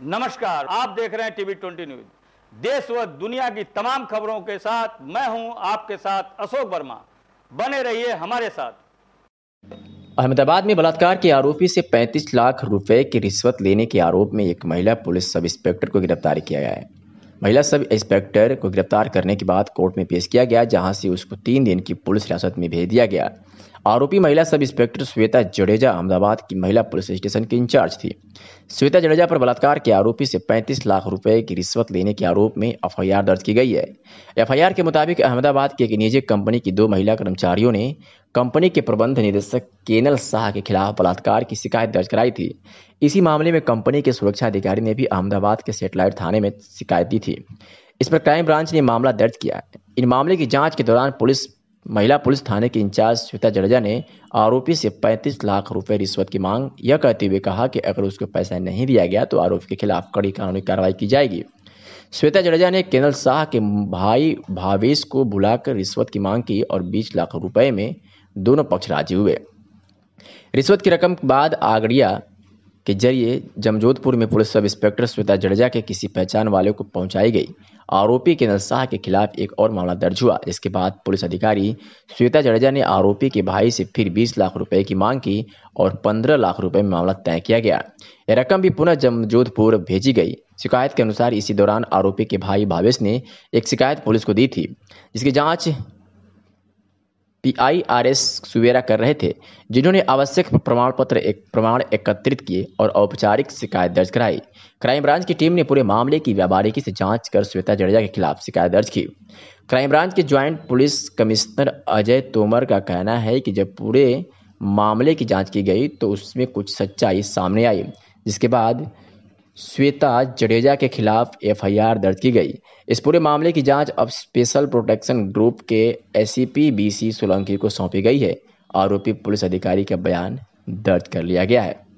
नमस्कार आप देख रहे हैं टीवी ट्वेंटी न्यूज देश व दुनिया की तमाम खबरों के साथ मैं हूं आपके साथ अशोक वर्मा बने रहिए हमारे साथ अहमदाबाद में बलात्कार के आरोपी से 35 लाख रुपए की रिश्वत लेने के आरोप में एक महिला पुलिस सब इंस्पेक्टर को गिरफ्तार किया गया है महिला सब इंस्पेक्टर को गिरफ्तार करने के बाद कोर्ट में पेश किया गया जहां से उसको तीन दिन की पुलिस हिरासत में भेज दिया गया आरोपी महिला सब इंस्पेक्टर श्वेता जडेजा अहमदाबाद की महिला पुलिस स्टेशन की इंचार्ज थी श्वेता जडेजा पर बलात्कार के आरोपी से 35 लाख रुपए की रिश्वत लेने के आरोप में एफ दर्ज की गई है एफ के मुताबिक अहमदाबाद की एक निजी कंपनी की दो महिला कर्मचारियों ने कंपनी के प्रबंध निदेशक केनल शाह के खिलाफ बलात्कार की शिकायत दर्ज कराई थी इसी मामले में कंपनी के सुरक्षा अधिकारी ने भी अहमदाबाद के सेटेलाइट थाने में शिकायत दी थी इस पर क्राइम ब्रांच ने मामला दर्ज किया इन मामले की जांच के दौरान पुलिस महिला पुलिस थाने के इंचार्ज श्वेता जडेजा ने आरोपी से 35 लाख रुपए रिश्वत की मांग यह कहते हुए कहा कि अगर उसको पैसा नहीं दिया गया तो आरोपी के खिलाफ कड़ी कानूनी कार्रवाई की जाएगी श्वेता जडेजा ने केनल शाह के भाई भावेश को बुलाकर रिश्वत की मांग की और बीस लाख रुपए में दोनों पक्ष राजी हुए रिश्वत की रकम के बाद आगड़िया के जरिए जमजोधपुर में police sub inspector Shweta Jadeja के किसी पहचान वाले को पहुंचाई गई आरोपी के नलसाह के खिलाफ एक और मामला दर्ज हुआ इसके बाद पुलिस अधिकारी श्वेता जडेजा ने आरोपी के भाई से फिर 20 लाख रुपए की मांग की और 15 लाख रुपए में मामला तय किया गया यह रकम भी पुनः जमजोधपुर भेजी गई शिकायत के अनुसार इसी दौरान आरोपी के भाई भावेश ने एक शिकायत पुलिस को दी थी जिसकी जाँच पीआईआरएस सुवेरा कर रहे थे जिन्होंने आवश्यक प्रमाण पत्र एक प्रमाण एकत्रित किए और औपचारिक शिकायत दर्ज कराई क्राइम ब्रांच की टीम ने पूरे मामले की व्यापारिकी से जांच कर श्वेता जडेजा के खिलाफ शिकायत दर्ज की क्राइम ब्रांच के joint police commissioner Ajay Tomar का कहना है कि जब पूरे मामले की जाँच की गई तो उसमें कुछ सच्चाई सामने आई जिसके बाद श्वेता जडेजा के खिलाफ एफआईआर दर्ज की गई इस पूरे मामले की जांच अब स्पेशल प्रोटेक्शन ग्रुप के एसीपी बीसी सोलंकी को सौंपी गई है आरोपी पुलिस अधिकारी का बयान दर्ज कर लिया गया है